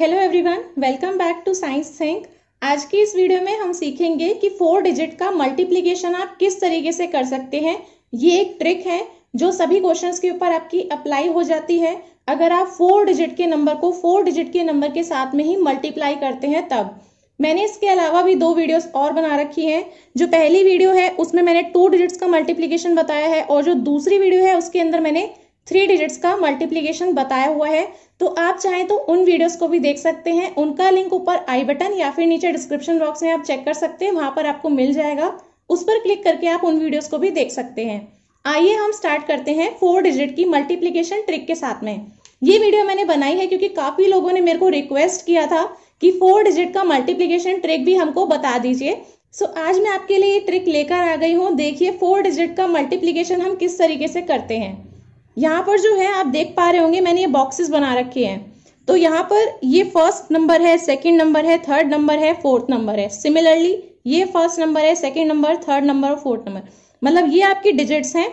hello everyone welcome back to Science Think आज की इस वीडियो में हम सीखेंगे कि फोर डिजिट का मल्टीप्लीकेशन आप किस तरीके से कर सकते हैं ये एक ट्रिक है जो सभी क्वेश्चंस के ऊपर आपकी अप्लाई हो जाती है अगर आप फोर डिजिट के नंबर को फोर डिजिट के नंबर के साथ में ही मल्टीप्लाई करते हैं तब मैंने इसके अलावा भी दो वीडियोस और बना रखी हैं जो पहली वीडियो है उसमें मैंने टू डिजिट्स का मल्टीप्लीकेशन बताया है और जो दूसरी वीडियो है उसके अंदर मैंने थ्री डिजिट्स का मल्टीप्लीकेशन बताया हुआ है तो आप चाहें तो उन वीडियोस को भी देख सकते हैं उनका लिंक ऊपर आई बटन या फिर नीचे डिस्क्रिप्शन बॉक्स में आप चेक कर सकते हैं वहां पर आपको मिल जाएगा उस पर क्लिक करके आप उन वीडियोस को भी देख सकते हैं आइए हम स्टार्ट करते हैं फोर डिजिट की मल्टीप्लीकेशन ट्रिक के साथ में ये वीडियो मैंने बनाई है क्योंकि काफी लोगों ने मेरे को रिक्वेस्ट किया था कि फोर डिजिट का मल्टीप्लीकेशन ट्रिक भी हमको बता दीजिए सो so, आज मैं आपके लिए ये ट्रिक लेकर आ गई हूँ देखिए फोर डिजिट का मल्टीप्लीकेशन हम किस तरीके से करते हैं यहाँ पर जो है आप देख पा रहे होंगे मैंने ये बॉक्सेस बना रखे हैं तो यहाँ पर ये फर्स्ट नंबर है सेकंड नंबर है थर्ड नंबर है फोर्थ नंबर है सिमिलरली ये फर्स्ट नंबर है सेकंड नंबर थर्ड नंबर और फोर्थ नंबर मतलब ये आपके डिजिट्स हैं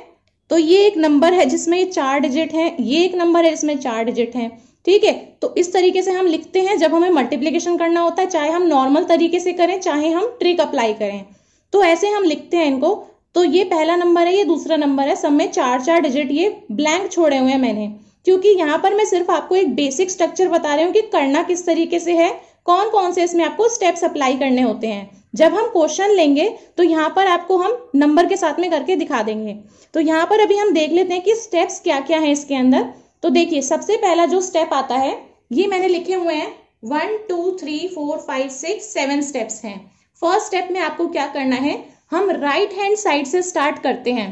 तो ये एक नंबर है जिसमें ये चार डिजिट हैं ये एक नंबर है जिसमें चार डिजिट हैं ठीक है तो इस तरीके से हम लिखते हैं जब हमें मल्टीप्लीकेशन करना होता है चाहे हम नॉर्मल तरीके से करें चाहे हम ट्रिक अप्लाई करें तो ऐसे हम लिखते हैं इनको तो ये पहला नंबर है ये दूसरा नंबर है सब में चार चार डिजिट ये ब्लैंक छोड़े हुए हैं मैंने क्योंकि यहाँ पर मैं सिर्फ आपको एक बेसिक स्ट्रक्चर बता रही हूँ कि करना किस तरीके से है कौन कौन से इसमें आपको स्टेप्स अप्लाई करने होते हैं जब हम क्वेश्चन लेंगे तो यहाँ पर आपको हम नंबर के साथ में करके दिखा देंगे तो यहाँ पर अभी हम देख लेते हैं कि स्टेप्स क्या क्या है इसके अंदर तो देखिए सबसे पहला जो स्टेप आता है ये मैंने लिखे हुए हैं one two three four five six seven steps हैं फर्स्ट स्टेप में आपको क्या करना है हम राइट हैंड साइड से स्टार्ट करते हैं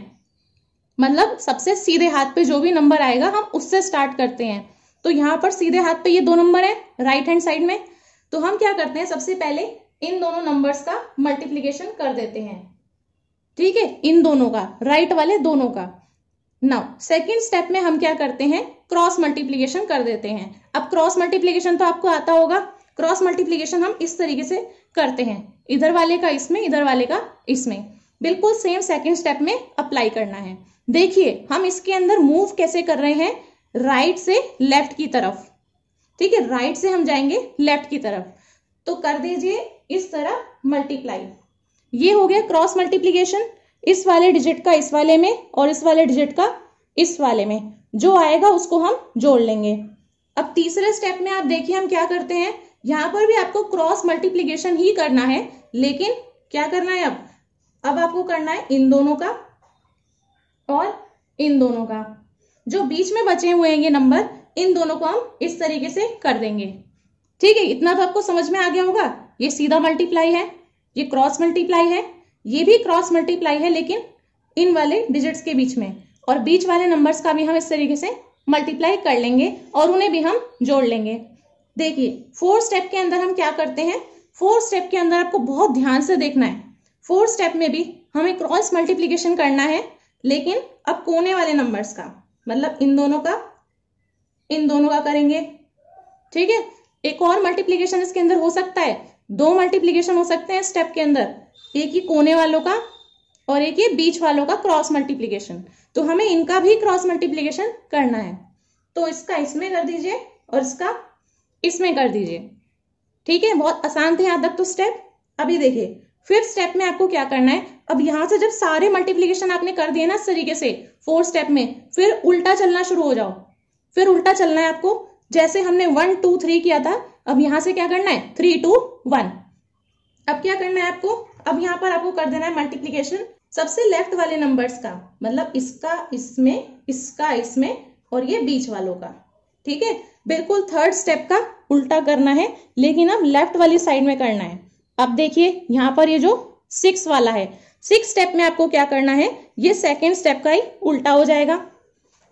मतलब सबसे सीधे हाथ पे जो भी नंबर आएगा हम उससे स्टार्ट करते हैं तो यहां पर सीधे हाथ पे ये दो नंबर है राइट हैंड साइड में तो हम क्या करते हैं सबसे पहले इन दोनों नंबर्स का मल्टीप्लीकेशन कर देते हैं ठीक है इन दोनों का राइट right वाले दोनों का नाउ सेकेंड स्टेप में हम क्या करते हैं क्रॉस मल्टीप्लीकेशन कर देते हैं अब क्रॉस मल्टीप्लीकेशन तो आपको आता होगा क्रॉस मल्टीप्लीकेशन हम इस तरीके से करते हैं इधर वाले का इसमें इधर वाले का इसमें बिल्कुल सेम सेकेंड स्टेप में अप्लाई करना है देखिए हम इसके अंदर मूव कैसे कर रहे हैं राइट से लेफ्ट की तरफ ठीक है राइट से हम जाएंगे लेफ्ट की तरफ तो कर दीजिए इस तरह मल्टीप्लाई ये हो गया क्रॉस मल्टीप्लीकेशन इस वाले डिजिट का इस वाले में और इस वाले डिजिट का इस वाले में जो आएगा उसको हम जोड़ लेंगे अब तीसरे स्टेप में आप देखिए हम क्या करते हैं यहां पर भी आपको क्रॉस मल्टीप्लीकेशन ही करना है लेकिन क्या करना है अब अब आपको करना है इन दोनों का और इन दोनों का जो बीच में बचे हुए हैं ये नंबर इन दोनों को हम इस तरीके से कर देंगे ठीक है इतना तो आपको समझ में आ गया होगा ये सीधा मल्टीप्लाई है ये क्रॉस मल्टीप्लाई है ये भी क्रॉस मल्टीप्लाई है लेकिन इन वाले डिजिट्स के बीच में और बीच वाले नंबर्स का भी हम इस तरीके से मल्टीप्लाई कर लेंगे और उन्हें भी हम जोड़ लेंगे देखिए फोर स्टेप के अंदर हम क्या करते हैं फोर स्टेप के अंदर आपको बहुत ध्यान से देखना है फोर स्टेप में भी हमें क्रॉस मल्टीप्लीकेशन करना है लेकिन अब कोने वाले नंबर्स का मतलब इन दोनों का इन दोनों का करेंगे ठीक है एक और मल्टीप्लीकेशन इसके अंदर हो सकता है दो मल्टीप्लीकेशन हो सकते हैं स्टेप के अंदर एक ही कोने वालों का और एक ही बीच वालों का क्रॉस मल्टीप्लीकेशन तो हमें इनका भी क्रॉस मल्टीप्लीकेशन करना है तो इसका इसमें कर दीजिए और इसका इसमें कर दीजिए ठीक है बहुत आसान थे यहां तक तो स्टेप अभी देखिए फिफ्थ स्टेप में आपको क्या करना है अब यहां से जब सारे मल्टीप्लीकेशन आपने कर दिए ना इस तरीके से फोर्थ स्टेप में फिर उल्टा चलना शुरू हो जाओ फिर उल्टा चलना है आपको जैसे हमने वन टू थ्री किया था अब यहां से क्या करना है थ्री टू वन अब क्या करना है आपको अब यहां पर आपको कर देना है मल्टीप्लीकेशन सबसे लेफ्ट वाले नंबर्स का मतलब इसका इसमें इसका इसमें और ये बीच वालों का ठीक है बिल्कुल थर्ड स्टेप का उल्टा करना है लेकिन अब लेफ्ट वाली साइड में करना है अब देखिए यहां पर ये जो सिक्स वाला है सिक्स स्टेप में आपको क्या करना है ये सेकेंड स्टेप का ही उल्टा हो जाएगा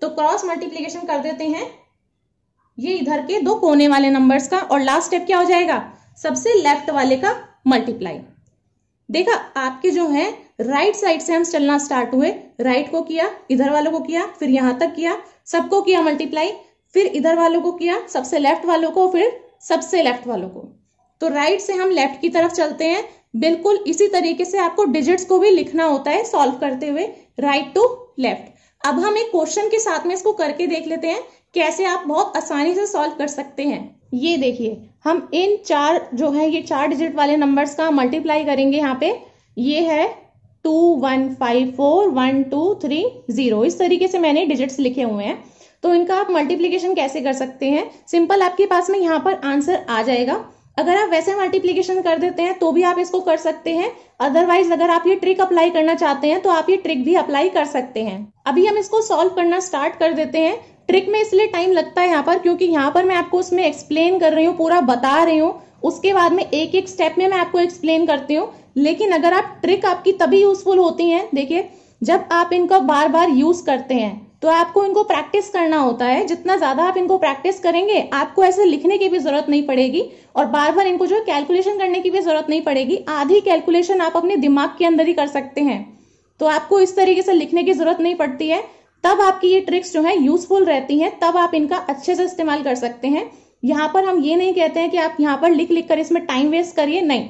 तो क्रॉस मल्टीप्लीकेशन कर देते हैं ये इधर के दो कोने वाले नंबर्स का और लास्ट स्टेप क्या हो जाएगा सबसे लेफ्ट वाले का मल्टीप्लाई देखा आपके जो है राइट साइड से हम चलना स्टार्ट हुए राइट को किया इधर वालों को किया फिर यहां तक किया सबको किया मल्टीप्लाई फिर इधर वालों को किया सबसे लेफ्ट वालों को फिर सबसे लेफ्ट वालों को तो राइट से हम लेफ्ट की तरफ चलते हैं बिल्कुल इसी तरीके से आपको डिजिट्स को भी लिखना होता है सॉल्व करते हुए राइट टू लेफ्ट अब हम एक क्वेश्चन के साथ में इसको करके देख लेते हैं कैसे आप बहुत आसानी से सॉल्व कर सकते हैं ये देखिए हम इन चार जो है ये चार डिजिट वाले नंबर्स का मल्टीप्लाई करेंगे यहाँ पे ये है two one five four one two three zero इस तरीके से मैंने डिजिट्स लिखे हुए हैं तो इनका आप मल्टीप्लीकेशन कैसे कर सकते हैं सिंपल आपके पास में यहाँ पर आंसर आ जाएगा अगर आप वैसे मल्टीप्लीकेशन कर देते हैं तो भी आप इसको कर सकते हैं अदरवाइज अगर आप ये ट्रिक अप्लाई करना चाहते हैं तो आप ये ट्रिक भी अप्लाई कर सकते हैं अभी हम इसको सॉल्व करना स्टार्ट कर देते हैं ट्रिक में इसलिए टाइम लगता है यहाँ पर क्योंकि यहाँ पर मैं आपको उसमें एक्सप्लेन कर रही हूँ पूरा बता रही हूँ उसके बाद में एक एक स्टेप में मैं आपको एक्सप्लेन करती हूँ लेकिन अगर आप ट्रिक आपकी तभी यूजफुल होती है देखिये जब आप इनको बार बार यूज करते हैं तो आपको इनको प्रैक्टिस करना होता है जितना ज़्यादा आप इनको प्रैक्टिस करेंगे आपको ऐसे लिखने की भी ज़रूरत नहीं पड़ेगी और बार बार इनको जो है कैलकुलेशन करने की भी ज़रूरत नहीं पड़ेगी आधी कैलकुलेशन आप अपने दिमाग के अंदर ही कर सकते हैं तो आपको इस तरीके से लिखने की ज़रूरत नहीं पड़ती है तब आपकी ये ट्रिक्स जो है यूजफुल रहती हैं तब आप इनका अच्छे से इस्तेमाल कर सकते हैं यहाँ पर हम ये नहीं कहते हैं कि आप यहाँ पर लिख लिख कर इसमें टाइम वेस्ट करिए नहीं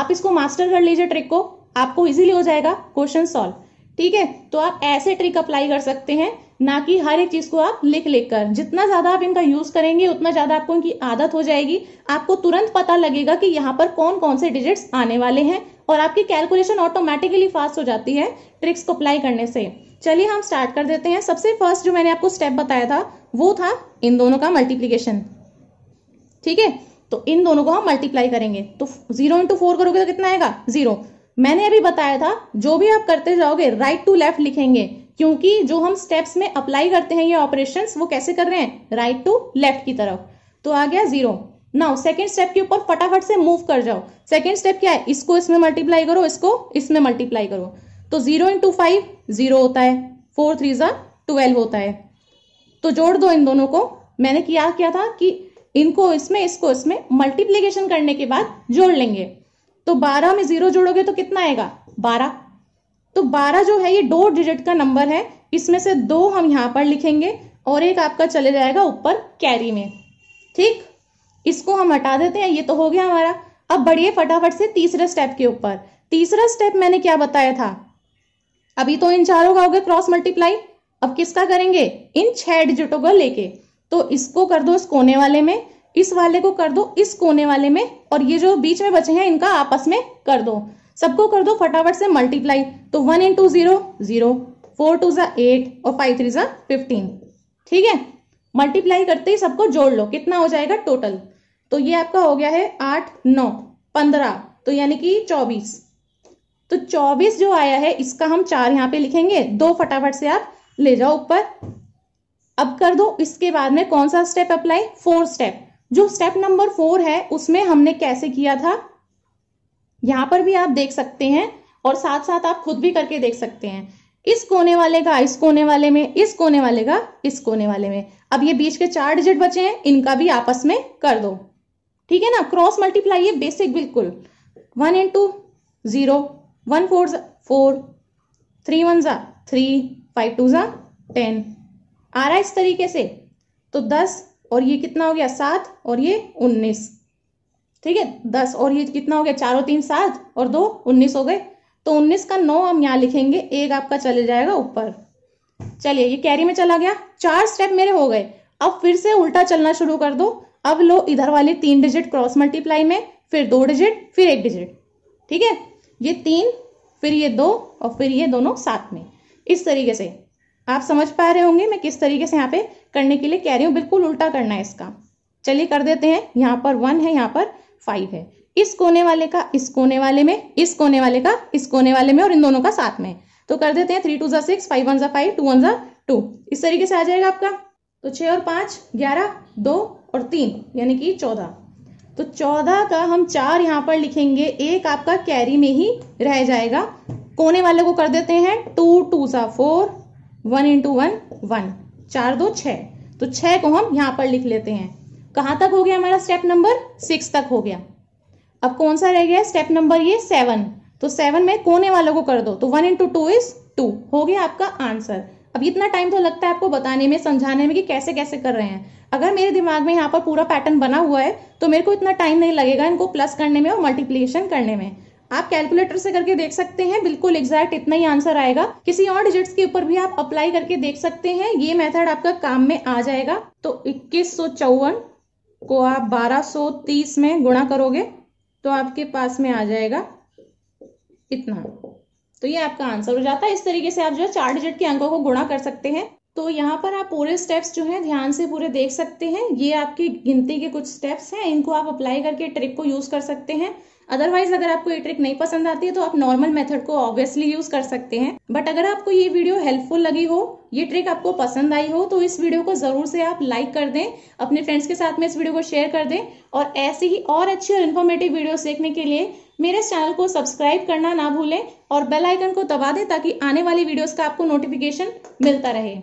आप इसको मास्टर कर लीजिए ट्रिक को आपको इजीली हो जाएगा क्वेश्चन सॉल्व ठीक है तो आप ऐसे ट्रिक अप्लाई कर सकते हैं ना कि हर एक चीज़ को आप लिख लिख कर जितना ज़्यादा आप इनका यूज़ करेंगे उतना ज़्यादा आपको इनकी आदत हो जाएगी आपको तुरंत पता लगेगा कि यहाँ पर कौन कौन से डिजिट्स आने वाले हैं और आपकी कैलकुलेशन ऑटोमेटिकली फास्ट हो जाती है ट्रिक्स को अप्लाई करने से चलिए हम स्टार्ट कर देते हैं सबसे फर्स्ट जो मैंने आपको स्टेप बताया था वो था इन दोनों का मल्टीप्लीकेशन ठीक है तो इन दोनों को हम मल्टीप्लाई करेंगे तो जीरो इंटू फोर करोगे तो कितना आएगा जीरो मैंने अभी बताया था जो भी आप करते जाओगे राइट टू लेफ्ट लिखेंगे क्योंकि जो हम स्टेप्स में अप्लाई करते हैं ये ऑपरेशन वो कैसे कर रहे हैं राइट टू लेफ्ट की तरफ तो आ गया जीरो नाउ सेकेंड स्टेप के ऊपर फटाफट से मूव कर जाओ सेकेंड स्टेप क्या है इसको इसमें मल्टीप्लाई करो इसको इसमें मल्टीप्लाई करो तो जीरो इंटू फाइव जीरो होता है फोर थ्री ज़ा ट्वेल्व होता है तो जोड़ दो इन दोनों को मैंने क्या था कि इनको इसमें इसको इसमें मल्टीप्लीकेशन करने के बाद जोड़ लेंगे तो बारह में जीरो जोड़ोगे तो कितना आएगा बारह तो 12 जो है ये दो डिजिट का नंबर है इसमें से दो हम यहाँ पर लिखेंगे और एक आपका चले जाएगा ऊपर कैरी में ठीक इसको हम हटा देते हैं ये तो हो गया हमारा अब बढ़िए फटाफट से तीसरे स्टेप के ऊपर तीसरा स्टेप मैंने क्या बताया था अभी तो इन चारों का हो गया क्रॉस मल्टीप्लाई अब किसका करेंगे इन छह डिजिटों को लेके तो इसको कर दो इस कोने वाले में इस वाले को कर दो इस कोने वाले में और ये जो बीच में बचे हैं इनका आपस में कर दो सबको कर दो फटाफट से मल्टीप्लाई तो one in two zero zero four two ज़ा एट और फाइव थ्री ज़ा फिफ्टीन ठीक है मल्टीप्लाई करते ही सबको जोड़ लो कितना हो जाएगा टोटल तो ये आपका हो गया है आठ नौ पंद्रह तो यानी कि चौबीस तो चौबीस जो आया है इसका हम चार यहाँ पे लिखेंगे दो फटाफट से आप ले जाओ ऊपर अब कर दो इसके बाद में कौन सा स्टेप अप्लाई फोर स्टेप जो स्टेप नंबर फोर है उसमें हमने कैसे किया था यहां पर भी आप देख सकते हैं और साथ साथ आप खुद भी करके देख सकते हैं इस कोने वाले का इस कोने वाले में इस कोने वाले का इस कोने वाले में अब ये बीच के चार डिजिट बचे हैं इनका भी आपस में कर दो ठीक है ना क्रॉस मल्टीप्लाई ये बेसिक बिल्कुल one into zero one four four three one ज़ा थ्री फाइव टू ज़ा टेन आ रहा है इस तरीके से तो दस और ये कितना हो गया सात और ये उन्नीस ठीक है दस और ये कितना हो गया चारों तीन सात और दो उन्नीस हो गए तो उन्नीस का नौ हम यहाँ लिखेंगे एक आपका चले जाएगा ऊपर चलिए ये कैरी में चला गया चार स्टेप मेरे हो गए अब फिर से उल्टा चलना शुरू कर दो अब लो इधर वाले तीन डिजिट क्रॉस मल्टीप्लाई में फिर दो डिजिट फिर एक डिजिट ठीक है ये तीन फिर ये दो और फिर ये दोनों साथ में इस तरीके से आप समझ पा रहे होंगे मैं किस तरीके से यहाँ पे करने के लिए कह रही हूँ बिल्कुल उल्टा करना है इसका चलिए कर देते हैं यहाँ पर वन है यहाँ पर फाइव है इस कोने वाले का इस कोने वाले में इस कोने वाले का इस कोने वाले में और इन दोनों का साथ में तो कर देते हैं थ्री टू ज़ा सिक्स फाइव वन ज़ा फाइव टू वन ज़ा टू इस तरीके से आ जाएगा आपका तो छः और पाँच ग्यारह दो और तीन यानी कि चौदह तो चौदह का हम चार यहाँ पर लिखेंगे एक आपका कैरी में ही रह जाएगा कोने वाले को कर देते हैं टू टू ज़ा four one into one one चार दो छः तो छः को हम यहाँ पर लिख लेते हैं कहाँ तक हो गया हमारा स्टेप नंबर सिक्स तक हो गया अब कौन सा रह गया स्टेप नंबर ये सेवन तो सेवन में कोने वालों को कर दो तो one into two is two हो गया आपका आंसर अब इतना टाइम तो लगता है आपको बताने में समझाने में कि कैसे कैसे कर रहे हैं अगर मेरे दिमाग में यहाँ पर पूरा पैटर्न बना हुआ है तो मेरे को इतना टाइम नहीं लगेगा इनको प्लस करने में और मल्टीप्लीकेशन करने में आप कैलकुलेटर से करके देख सकते हैं बिल्कुल एग्जैक्ट इतना ही आंसर आएगा किसी और डिजिट्स के ऊपर भी आप अप्लाई करके देख सकते हैं ये मेथड आपका काम में आ जाएगा तो इक्कीस सौ चौवन को आप 1230 में गुणा करोगे तो आपके पास में आ जाएगा इतना तो ये आपका आंसर हो जाता है इस तरीके से आप जो है चार डिजिट के अंकों को गुणा कर सकते हैं तो यहाँ पर आप पूरे स्टेप्स जो हैं ध्यान से पूरे देख सकते हैं ये आपकी गिनती के कुछ स्टेप्स हैं इनको आप अप्लाई करके ट्रिक को यूज कर सकते हैं अदरवाइज अगर आपको ये ट्रिक नहीं पसंद आती है तो आप नॉर्मल मेथड को ऑब्वियसली यूज कर सकते हैं बट अगर आपको ये वीडियो हेल्पफुल लगी हो ये ट्रिक आपको पसंद आई हो तो इस वीडियो को जरूर से आप लाइक कर दें अपने फ्रेंड्स के साथ में इस वीडियो को शेयर कर दें और ऐसे ही और अच्छी और इन्फॉर्मेटिव वीडियो देखने के लिए मेरे चैनल को सब्सक्राइब करना ना भूलें और बेल आइकन को दबा दें ताकि आने वाली वीडियोस का आपको नोटिफिकेशन मिलता रहे